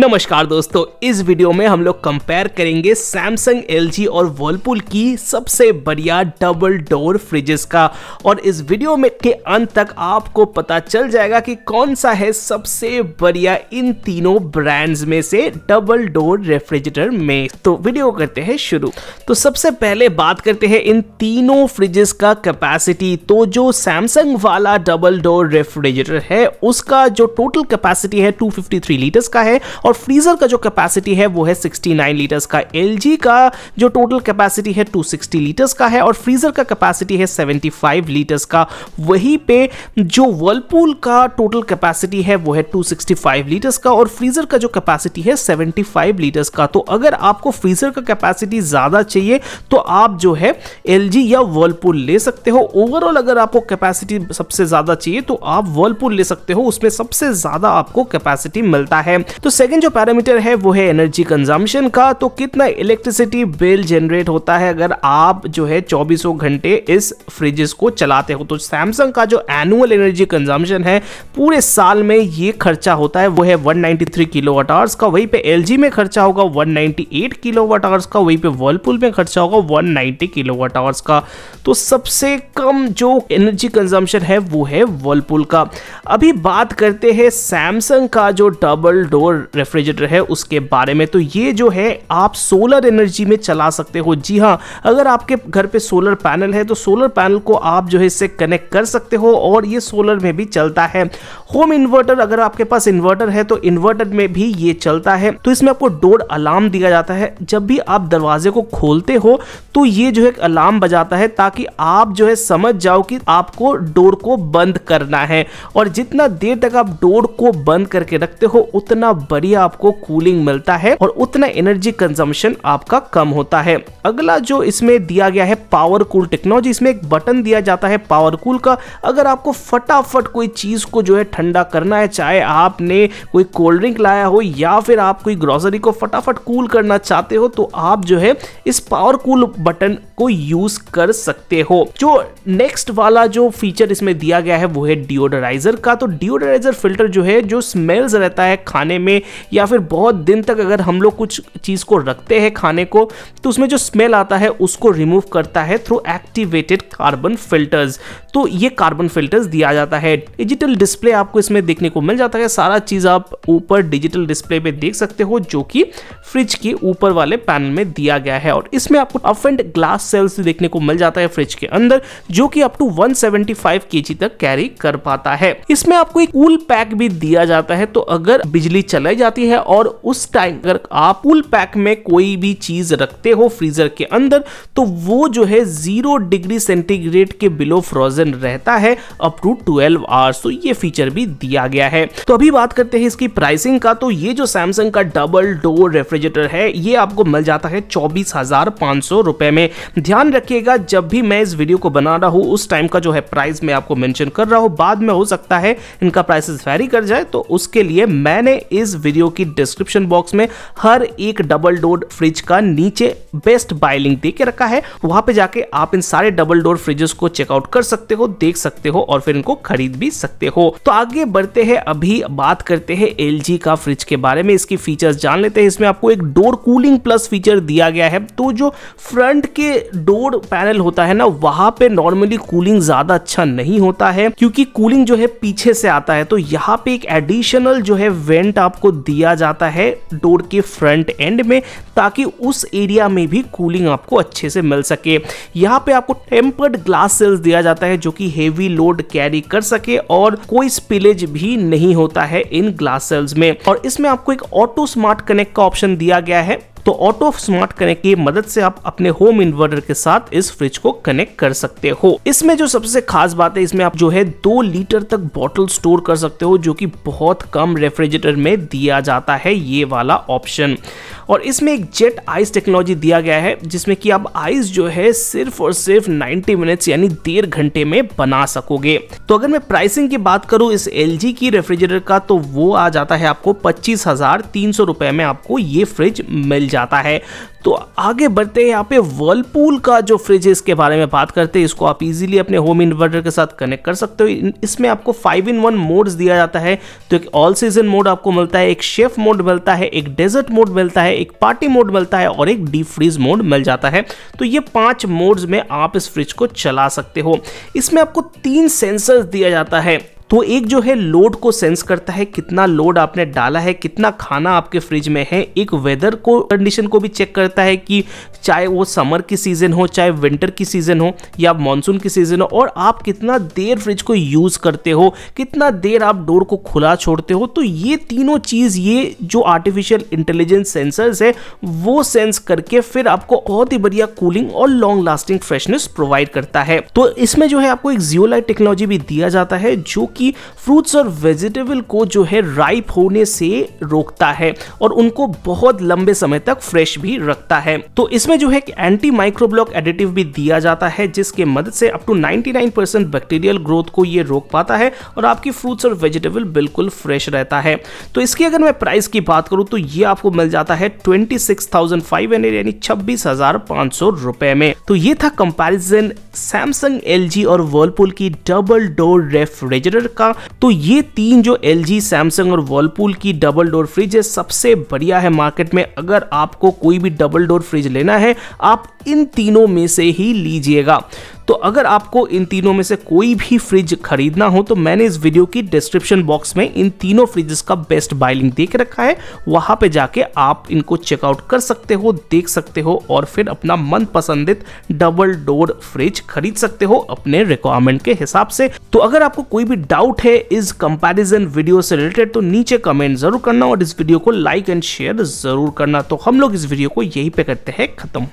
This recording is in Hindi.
नमस्कार दोस्तों इस वीडियो में हम लोग कंपेयर करेंगे सैमसंग एल और वर्लपूल की सबसे बढ़िया डबल डोर फ्रिजेस का और इस वीडियो में के अंत तक आपको पता चल जाएगा कि कौन सा है सबसे बढ़िया इन तीनों ब्रांड्स में से डबल डोर रेफ्रिजरेटर में तो वीडियो करते हैं शुरू तो सबसे पहले बात करते हैं इन तीनों फ्रिजेस का कैपेसिटी तो जो सैमसंग वाला डबल डोर रेफ्रिजरेटर है उसका जो टोटल कैपेसिटी है टू लीटर्स का है और फ्रीजर का जो कैपेसिटी है वो है 69 लीटर्स का एल का जो टोटल कैपेसिटी है 260 लीटर्स का है और फ्रीजर का कैपेसिटी है 75 लीटर्स का वहीं पे जो वर्लपूल का टोटल कैपेसिटी है वो है 265 लीटर्स का और फ्रीजर का जो कैपेसिटी है 75 लीटर्स का तो अगर आपको फ्रीजर का कैपेसिटी ज़्यादा चाहिए तो आप जो है एल या वर्लपूल ले सकते हो ओवरऑल अगर आपको कैपेसिटी सबसे ज़्यादा चाहिए तो आप वर्लपूल ले सकते हो उसमें सबसे ज़्यादा आपको कैपेसिटी मिलता है तो सेकेंड जो पैरामीटर है वो है एनर्जी कंजम्पशन का तो कितना इलेक्ट्रिसिटी बिल जनरेट होता है अगर आप जो है चौबीसों घंटे इस फ्रिजेस को चलाते हो तो सैमसंग का जो एनुअल एनर्जी कंजम्पशन है पूरे साल में ये खर्चा होता है वो है 193 किलोवाट आवर्स का वहीं पे एल में खर्चा होगा 198 किलोवाट आवर्स का वहीं पे वर्लपूल में खर्चा होगा 190 किलोवाट आवर्स का तो सबसे कम जो एनर्जी कंजम्पशन है वो है वर्लपूल का अभी बात करते हैं सैमसंग का जो डबल डोर रेफ्रिजरेटर है उसके बारे में तो ये जो है आप सोलर एनर्जी में चला सकते हो जी हाँ अगर आपके घर पे सोलर पैनल है तो सोलर पैनल को आप जो है इससे कनेक्ट कर सकते हो और ये सोलर में भी चलता है होम इन्वर्टर अगर आपके पास इन्वर्टर है तो इन्वर्टर में भी ये चलता है तो इसमें आपको डोर अलार्म दिया जाता है जब भी आप दरवाजे को खोलते हो तो ये जो है अलार्म बजाता है ताकि आप जो है समझ जाओ कि आपको डोर को बंद करना है और जितना देर तक आप डोर को बंद करके रखते हो उतना बड़ी बढ़िया आपको कूलिंग मिलता है और उतना एनर्जी कंजम्पशन आपका कम होता है अगला जो इसमें दिया गया है पावर कूल टेक्नोलॉजी इसमें एक बटन दिया जाता है पावर कूल का अगर आपको फटाफट कोई चीज को जो है ठंडा करना है चाहे आपने कोई कोल्ड ड्रिंक लाया हो या फिर आप कोई ग्रोसरी को फटाफट कूल करना चाहते हो तो आप जो है इस पावर कूल बटन को यूज कर सकते हो जो नेक्स्ट वाला जो फीचर इसमें दिया गया है वो है डिओडराइजर का तो डिओडराइजर फिल्टर जो है जो स्मेल्स रहता है खाने में या फिर बहुत दिन तक अगर हम लोग कुछ चीज़ को रखते हैं खाने को तो उसमें जो स्मेल आता है उसको रिमूव करता है थ्रू एक्टिवेटेड कार्बन फिल्टर्स तो ये कार्बन फिल्टर्स दिया जाता है डिजिटल डिस्प्ले आपको इसमें देखने को मिल जाता है सारा चीज़ आप ऊपर डिजिटल डिस्प्ले पे देख सकते हो जो कि फ्रिज के ऊपर वाले पैनल में दिया गया है और इसमें आपको अफ एंड ग्लास सेल्स देखने को मिल जाता है फ्रिज के अंदर जो कि अप टू 175 केजी तक कैरी कर पाता है इसमें आपको एक कूल पैक भी दिया जाता है तो अगर बिजली चले जाती जाती है और उस टाइम अगर आप कूल पैक में कोई भी चीज रखते हो फ्रीजर के अंदर तो वो जो है जीरो डिग्री सेंटीग्रेड के बिलो फ्रोजन रहता है अप टू ट्वेल्व आवर्स तो ये फीचर भी दिया गया है तो अभी बात करते हैं इसकी प्राइसिंग का तो ये जो सैमसंग का डबल डोर रेफ्रिजरेटर है ये आपको मिल जाता है चौबीस रुपए में ध्यान रखिएगा जब भी मैं इस वीडियो को बना रहा हूँ उस टाइम का जो है प्राइस मैं आपको मेंशन कर रहा हूँ बाद में हो सकता है इनका प्राइसेस वेरी कर जाए तो उसके लिए मैंने इस वीडियो वीडियो की डिस्क्रिप्शन बॉक्स में हर एक डबल डोर फ्रिज का नीचे बेस्ट बाय लिंक दे के रखा है वहां पे जाके आप इन सारे डबल डोर फ्रिजेस को चेकआउट कर सकते हो देख सकते हो और फिर इनको खरीद भी सकते हो तो आगे बढ़ते हैं अभी बात करते हैं एल का फ्रिज के बारे में इसकी फीचर जान लेते हैं इसमें आपको एक डोर कूलिंग प्लस फीचर दिया गया है तो जो फ्रंट के डोर पैनल होता है ना वहां पे नॉर्मली कूलिंग ज्यादा अच्छा नहीं होता है क्योंकि कूलिंग जो है पीछे से आता है तो यहाँ पे एक एडिशनल जो है वेंट आपको दिया जाता है डोर के फ्रंट एंड में ताकि उस एरिया में भी कूलिंग आपको अच्छे से मिल सके यहाँ पे आपको टेम्पर्ड ग्लास सेल्स दिया जाता है जो कि हेवी लोड कैरी कर सके और कोई स्पिलेज भी नहीं होता है इन ग्लास सेल्स में और इसमें आपको एक ऑटो स्मार्ट कनेक्ट का ऑप्शन दिया गया है तो ऑटो स्मार्ट कनेक्ट की मदद से आप अपने होम इन्वर्टर के साथ इस फ्रिज को कनेक्ट कर सकते हो इसमें जो सबसे खास बात है इसमें आप जो है दो लीटर तक बॉटल स्टोर कर सकते हो जो कि बहुत कम रेफ्रिजरेटर में दिया जाता है ये वाला ऑप्शन और इसमें एक जेट आइस टेक्नोलॉजी दिया गया है जिसमें कि आप आइस जो है सिर्फ और सिर्फ 90 मिनट्स यानी डेढ़ घंटे में बना सकोगे तो अगर मैं प्राइसिंग की बात करूं इस एल की रेफ्रिजरेटर का तो वो आ जाता है आपको पच्चीस हजार तीन सौ रुपए में आपको ये फ्रिज मिल जाता है तो आगे बढ़ते हैं यहाँ पे वर्लपूल का जो फ्रिज है इसके बारे में बात करते हैं इसको आप इजीली अपने होम इन्वर्टर के साथ कनेक्ट कर सकते हो इसमें आपको फाइव इन वन मोड्स दिया जाता है तो एक ऑल सीजन मोड आपको मिलता है एक शेफ मोड मिलता है एक डेजर्ट मोड मिलता है एक पार्टी मोड मिलता है और एक डीप फ्रीज मोड मिल जाता है तो ये पाँच मोड्स में आप इस फ्रिज को चला सकते हो इसमें आपको तीन सेंसर्स दिया जाता है तो एक जो है लोड को सेंस करता है कितना लोड आपने डाला है कितना खाना आपके फ्रिज में है एक वेदर को कंडीशन को भी चेक करता है कि चाहे वो समर की सीज़न हो चाहे विंटर की सीज़न हो या मानसून की सीज़न हो और आप कितना देर फ्रिज को यूज़ करते हो कितना देर आप डोर को खुला छोड़ते हो तो ये तीनों चीज़ ये जो आर्टिफिशियल इंटेलिजेंस सेंसर्स है वो सेंस करके फिर आपको बहुत ही बढ़िया कूलिंग और लॉन्ग लास्टिंग फ्रेशनेस प्रोवाइड करता है तो इसमें जो है आपको एक जियोलाइट टेक्नोलॉजी भी दिया जाता है जो कि फ्रूट्स और वेजिटेबल को जो है राइप होने से रोकता है और उनको बहुत लंबे समय तक फ्रेश भी रखता है तो इसमें जो है एंटी माइक्रोब्लॉक एडिटिव भी दिया जाता है जिसके मदद से अप टू 99% बैक्टीरियल ग्रोथ को ये रोक पाता है और आपकी फ्रूट्स और वेजिटेबल बिल्कुल फ्रेश रहता है तो इसकी अगर मैं प्राइस की बात करूँ तो ये आपको मिल जाता है twenty six thousand five hundred यानी छब्बीस हजार पांच सौ रुपए में तो ये था कंपैरिजन सैमसंग एल और वर्लपुल की डबल डोर रेफ्रिजरेटर का तो ये तीन जो एल जी सैमसंग और वर्लपूल की डबल डोर फ्रिज है सबसे बढ़िया है मार्केट में अगर आपको कोई भी डबल डोर फ्रिज लेना है आप इन तीनों में से ही लीजिएगा तो अगर आपको इन तीनों में से कोई भी फ्रिज खरीदना हो तो मैंने इस वीडियो की डिस्क्रिप्शन बॉक्स में इन तीनों फ्रिजेस का बेस्ट बाइलिंग देख रखा है वहां पे जाके आप इनको चेकआउट कर सकते हो देख सकते हो और फिर अपना मन पसंदित डबल डोर फ्रिज खरीद सकते हो अपने रिक्वायरमेंट के हिसाब से तो अगर आपको कोई भी डाउट है इस कंपेरिजन वीडियो से रिलेटेड तो नीचे कमेंट जरूर करना और इस वीडियो को लाइक एंड शेयर जरूर करना तो हम लोग इस वीडियो को यही पे करते हैं खत्म